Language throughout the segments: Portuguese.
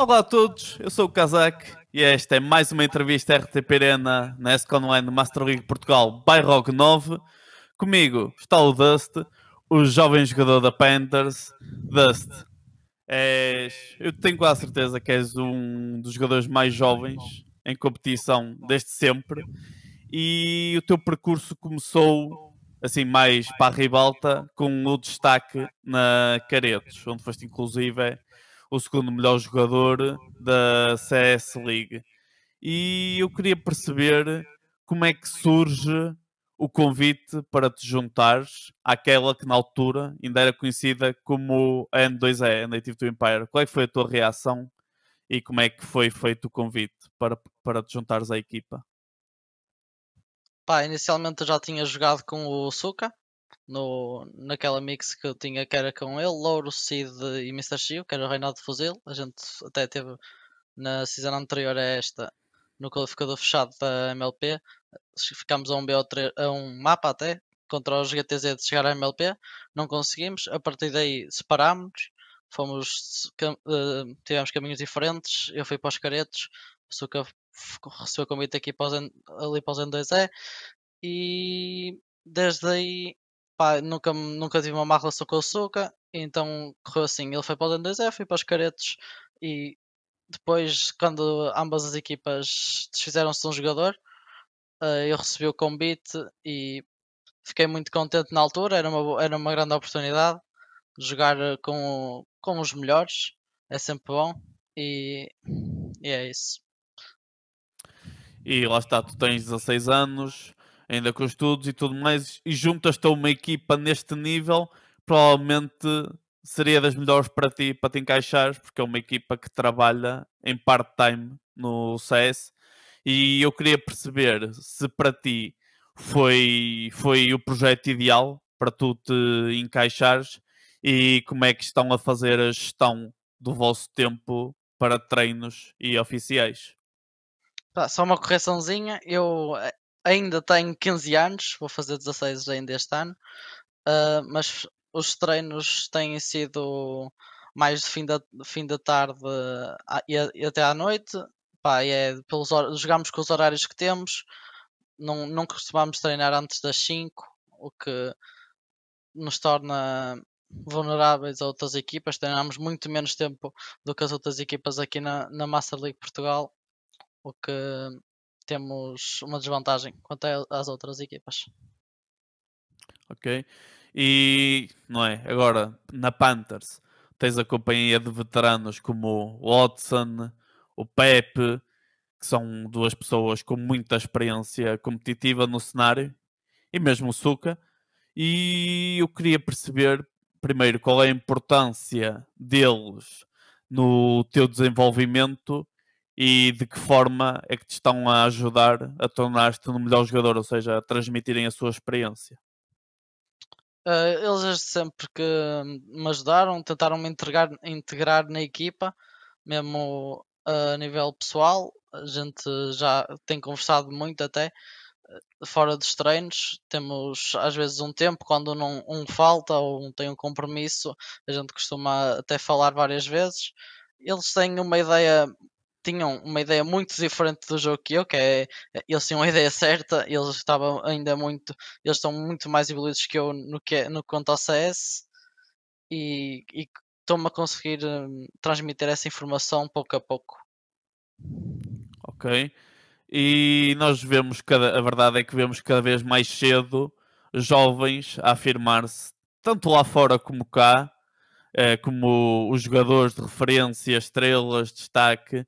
Olá a todos, eu sou o Kazak e esta é mais uma entrevista RTP Arena na SC Online Master League Portugal by 9. Comigo está o Dust, o jovem jogador da Panthers. Dust, és, eu tenho quase certeza que és um dos jogadores mais jovens em competição desde sempre e o teu percurso começou assim mais para a ribalta com o destaque na Caretos, onde foste inclusive o segundo melhor jogador da CS League. E eu queria perceber como é que surge o convite para te juntares àquela que na altura ainda era conhecida como a N2E, a Native to Empire. Qual é foi a tua reação e como é que foi feito o convite para, para te juntares à equipa? Pá, inicialmente eu já tinha jogado com o Suka, no, naquela mix que eu tinha, que era com ele, Louro, Cid e Mr. Chiu, que era o Reinaldo de Fuzil. A gente até teve na season anterior a esta, no qualificador fechado da MLP, ficámos a um, BO3, a um mapa até, contra os GTZ de chegar à MLP, não conseguimos. A partir daí separámos, fomos, uh, tivemos caminhos diferentes. Eu fui para os Caretos, o Suka recebeu convite aqui para os, ali para os N2E, e desde aí pá, nunca, nunca tive uma má relação com o Suka, então correu assim. Ele foi para o 2 f e para os Caretos, e depois, quando ambas as equipas desfizeram-se de um jogador, eu eh, recebi o convite e fiquei muito contente na altura. Era uma, era uma grande oportunidade jogar eh, com, com os melhores, é sempre bom, e, e é isso. E lá está, tu tens 16 anos, ainda com estudos e tudo mais, e juntas-te a uma equipa neste nível, provavelmente seria das melhores para ti, para te encaixares, porque é uma equipa que trabalha em part-time no CS. E eu queria perceber se para ti foi, foi o projeto ideal para tu te encaixares e como é que estão a fazer a gestão do vosso tempo para treinos e oficiais. Só uma correçãozinha, eu eh, ainda tenho 15 anos, vou fazer 16 ainda este ano, uh, mas os treinos têm sido mais de fim da, fim da tarde ah, e, a, e, até à noite. Pá, é pelos, jogamos com os horários que temos, não, não costumamos treinar antes das 5, o que nos torna vulneráveis a outras equipas. Treinamos muito menos tempo do que as outras equipas aqui na, na Master League Portugal, o que temos uma desvantagem quanto às outras equipas. Ok. E não é? Agora, na Panthers, tens a companhia de veteranos como o Watson, o Pepe, que são duas pessoas com muita experiência competitiva no cenário, e mesmo o Suka. E eu queria perceber primeiro qual é a importância deles no teu desenvolvimento e de que forma é que te estão a ajudar a tornar-te um melhor jogador, ou seja, a transmitirem a sua experiência? Uh, eles sempre que me ajudaram, tentaram me integrar, integrar na equipa, mesmo ah, a nível pessoal. A gente já tem conversado muito até ah, fora dos treinos. Temos às vezes um tempo quando não, um falta ou um tem um compromisso. A gente costuma até falar várias vezes. Eles têm uma ideia tinham uma ideia muito diferente do jogo que eu, que é eles tinham a ideia certa, eles estavam ainda muito, eles estão muito mais evoluídos que eu no que é, no quanto ao CS e, estou-me a conseguir hum, transmitir essa informação pouco a pouco. Ok. E nós vemos cada, a verdade é que vemos cada vez mais cedo jovens a afirmar-se tanto lá fora como cá, eh, como os jogadores de referência, estrelas, destaque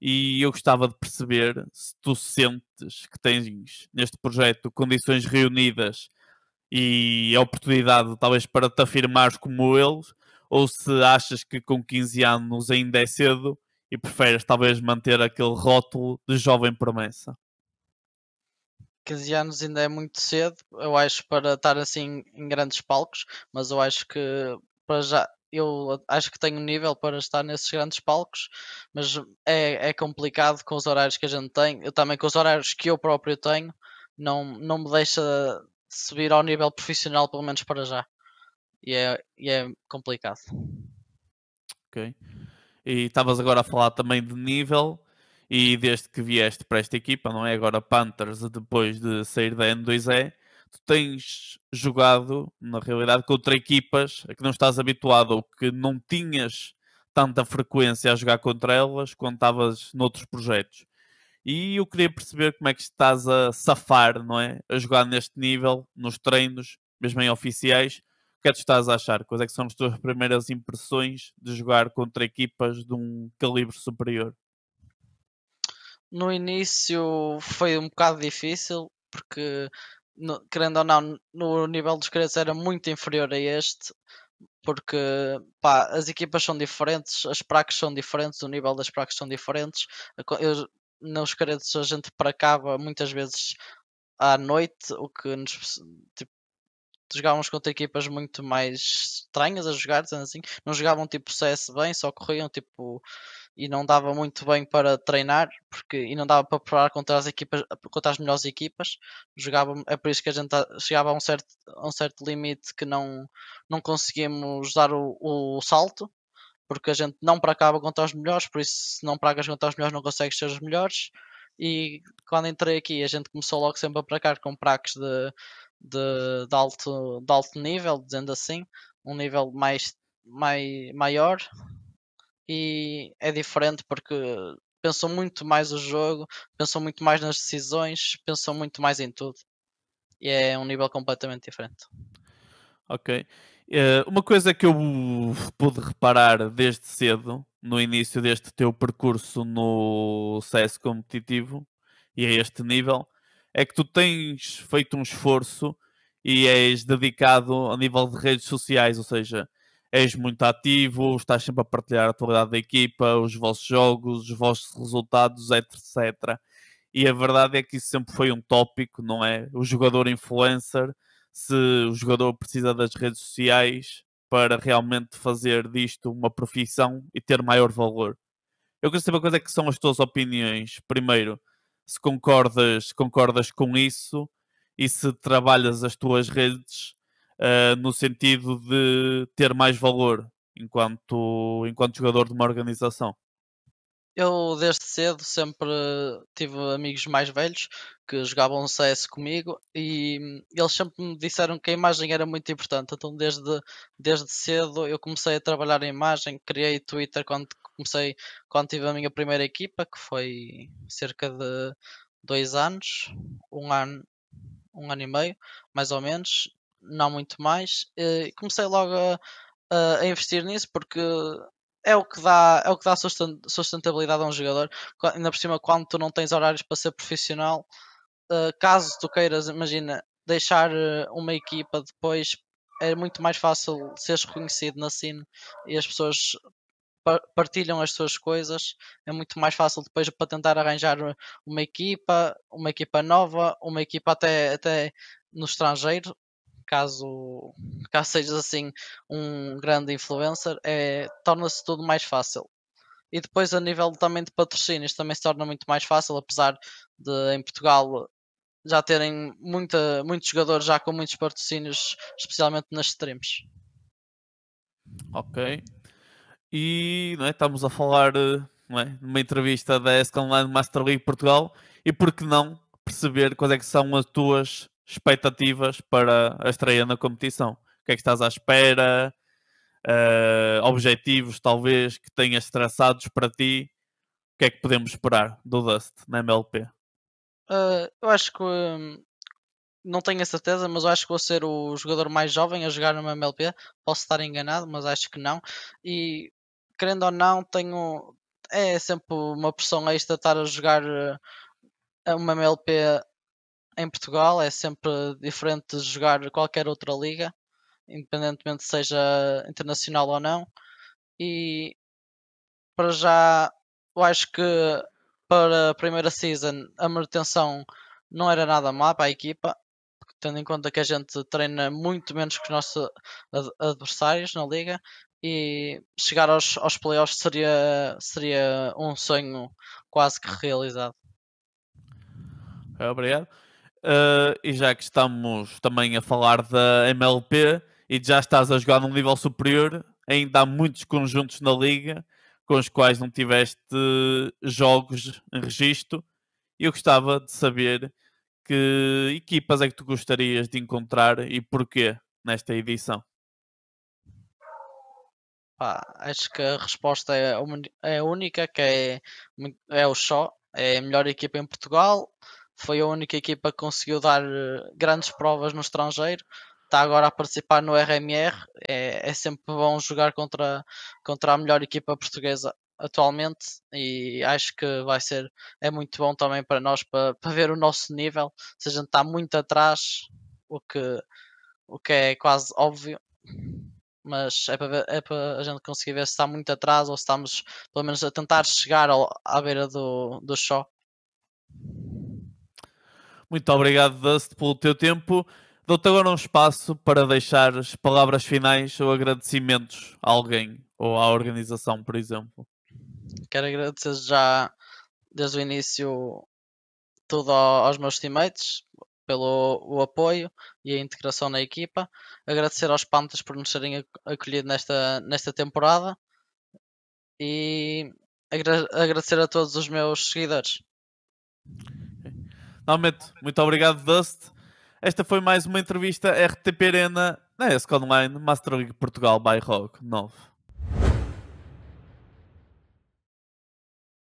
e eu gostava de perceber se tu sentes que tens neste projeto condições reunidas e a oportunidade talvez para te afirmares como eles, ou se achas que com 15 anos ainda é cedo e preferes talvez manter aquele rótulo de jovem promessa? 15 anos ainda é muito cedo, eu acho, para estar assim em grandes palcos, mas eu acho que para já eu acho que tenho nível para estar nesses grandes palcos, mas é, é complicado com os horários que a gente tem. Eu também com os horários que eu próprio tenho, não, não me deixa subir ao nível profissional, pelo menos para já. E é, e é complicado. Ok. E estavas agora a falar também de nível. E desde que vieste para esta equipa, não é? Agora Panthers, depois de sair da N2E, tu tens jogado, na realidade, contra equipas a que não estás habituado ou que não tinhas tanta frequência a jogar contra elas quando estavas noutros projetos. E eu queria perceber como é que estás a safar, não é? A jogar neste nível, nos treinos, mesmo em oficiais. O que é que estás a achar? Quais é são as tuas primeiras impressões de jogar contra equipas de um calibre superior? No início foi um bocado difícil, porque no, querendo ou não, no nível dos credos era muito inferior a este, porque pá, as equipas são diferentes, as praxes são diferentes, o nível das praxes são diferentes. Eu, nos credos a gente pracava muitas vezes à noite, o que nos tipo, jogávamos contra equipas muito mais estranhas a jogar, assim, não jogavam tipo CS bem, só corriam tipo e não dava muito bem para treinar porque, e não dava para preparar contra as, equipas, contra as melhores equipas. Jogava, é por isso que a gente tá, chegava a um certo, a um certo limite que não, não conseguimos dar o, o salto porque a gente não para acaba contra os melhores, por isso se não pragas contra os melhores não consegues ser os melhores. E quando entrei aqui a gente começou logo sempre a pracar com praques de, de, de, alto, de alto nível, dizendo assim, um nível mais, mais maior, e é diferente porque pensam muito mais o jogo, pensam muito mais nas decisões, pensam muito mais em tudo. E é um nível completamente diferente. Ok. Eh, uma coisa que eu pude reparar desde cedo, no início deste teu percurso no CS competitivo e a este nível, é que tu tens feito um esforço e és dedicado a nível de redes sociais, ou seja, és muito ativo, estás sempre a partilhar a atualidade da equipa, os vossos jogos, os vossos resultados, etc. E a verdade é que isso sempre foi um tópico, não é? O jogador influencer, se o jogador precisa das redes sociais para realmente fazer disto uma profissão e ter maior valor. Eu quero saber uma coisa é que são as tuas opiniões. Primeiro, se concordas, concordas com isso e se trabalhas as tuas redes uh, no sentido de ter mais valor enquanto, enquanto jogador de uma organização? Eu desde cedo sempre tive amigos mais velhos que jogavam CS comigo e hum, eles sempre me disseram que a imagem era muito importante. Então desde, desde cedo eu comecei a trabalhar a imagem, criei Twitter quando comecei quando tive a minha primeira equipa, que foi cerca de dois anos, um ano, um ano e meio, mais ou menos não muito mais. Eh, e comecei logo a, a investir nisso porque é o que dá, é o que dá sustentabilidade a um jogador. Ainda por cima, quando tu não tens horários para ser profissional, eh, caso tu queiras, imagina, deixar eh, uma equipa depois é muito mais fácil seres reconhecido na cine e as pessoas partilham as suas coisas é muito mais fácil depois para tentar arranjar uma equipa uma equipa nova uma equipa até até no estrangeiro caso, caso sejas assim um grande influencer, é, torna-se tudo mais fácil. E depois, a nível também de patrocínios, também se torna muito mais fácil, apesar de em Portugal já terem muita, muitos jogadores já com muitos patrocínios, especialmente nas streams. Ok. E não é, estamos a falar não é, numa entrevista da SK Online Master League Portugal e por que não perceber quais é que são as tuas expectativas para a estreia na competição? O que é que estás à espera? Uh, objetivos, talvez, que tenhas traçados para ti? O que é que podemos esperar do Dust na MLP? Uh, eh, eu acho que um, não tenho a certeza, mas eu acho que vou ser o jogador mais jovem a jogar numa MLP. Posso estar enganado, mas acho que não. E querendo ou não, tenho é sempre uma pressão extra estar a jogar eh, uma MLP em Portugal é sempre diferente de jogar qualquer outra liga, independentemente seja internacional ou não. E para já, eu acho que para a primeira season a manutenção não era nada má para a equipa, tendo em conta que a gente treina muito menos que os nossos adversários na liga. E chegar aos, aos playoffs seria, seria um sonho quase que realizado. Obrigado. Uh, e já que estamos também a falar da MLP e já estás a jogar num nível superior, ainda há muitos conjuntos na liga com os quais não tiveste jogos em registro. Eu gostava de saber que equipas é que tu gostarias de encontrar e porquê nesta edição. acho que a resposta é, é única, que é, é o Só, é a melhor equipa em Portugal, foi a única equipa que conseguiu dar eh, grandes provas no estrangeiro. Está agora a participar no RMR. É, é sempre bom jogar contra, contra a melhor equipa portuguesa atualmente e acho que vai ser é muito bom também para nós para, para ver o nosso nível se a gente está muito atrás o que o que é quase óbvio mas é para, ver, é para a gente conseguir ver se está muito atrás ou se estamos pelo menos a tentar chegar ao, à beira do, do show muito obrigado, Dust, pelo teu tempo. Dou-te agora um espaço para deixar as palavras finais ou agradecimentos a alguém ou à organização, por exemplo. Quero agradecer já desde o início tudo aos meus teammates pelo o apoio e a integração na equipa. Agradecer aos Panthers por nos terem acolhido nesta, nesta temporada e agradecer a todos os meus seguidores. Finalmente, muito obrigado, Dust. Esta foi mais uma entrevista RTP Arena na ESC Online Master League Portugal by Rock 9.